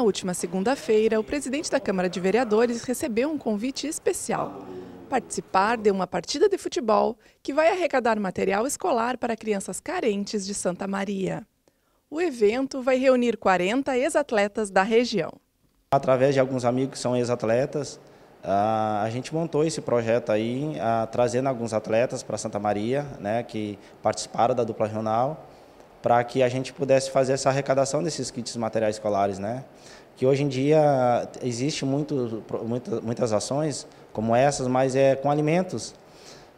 Na última segunda-feira, o presidente da Câmara de Vereadores recebeu um convite especial: participar de uma partida de futebol que vai arrecadar material escolar para crianças carentes de Santa Maria. O evento vai reunir 40 ex-atletas da região. Através de alguns amigos que são ex-atletas, a gente montou esse projeto aí, trazendo alguns atletas para Santa Maria, né, que participaram da dupla regional para que a gente pudesse fazer essa arrecadação desses kits materiais escolares, né? Que hoje em dia existe muito, muita, muitas ações como essas, mas é com alimentos.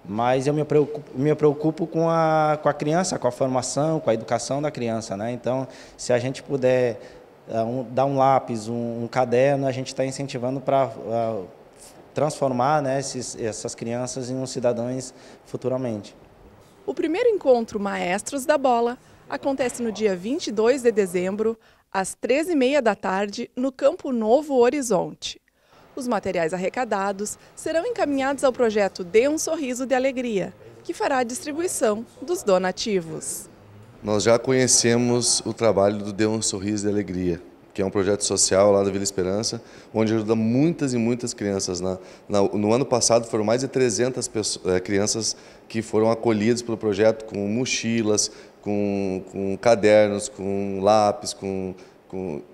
Mas eu me preocupo, me preocupo com, a, com a criança, com a formação, com a educação da criança, né? Então, se a gente puder é, um, dar um lápis, um, um caderno, a gente está incentivando para uh, é, transformar né, esses, essas crianças em uns cidadãos futuramente. O primeiro encontro Maestros da Bola acontece no dia 22 de dezembro, às 13h30 da tarde, no Campo Novo Horizonte. Os materiais arrecadados serão encaminhados ao projeto Dê um Sorriso de Alegria, que fará a distribuição dos donativos. Nós já conhecemos o trabalho do Dê um Sorriso de Alegria que é um projeto social lá da Vila Esperança, onde ajuda muitas e muitas crianças. Na, na, no ano passado foram mais de 300 pessoas, é, crianças que foram acolhidas pelo projeto com mochilas, com, com cadernos, com lápis, com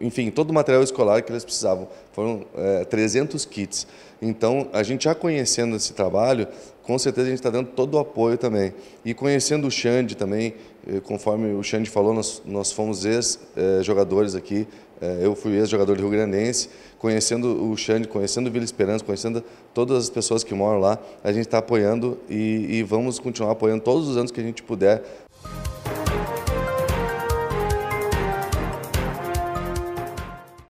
enfim, todo o material escolar que eles precisavam. Foram é, eh, 300 kits. Então, a gente já conhecendo esse trabalho, com certeza a gente está dando todo o apoio também. E conhecendo o Xande também, eh, conforme o Xande falou, nós, nós fomos ex-jogadores eh, aqui, é, eu fui ex-jogador de Rio Grandense, conhecendo o Xande, conhecendo Vila Esperança, conhecendo todas as pessoas que moram lá, a gente está apoiando e, e, vamos continuar apoiando todos os anos que a gente puder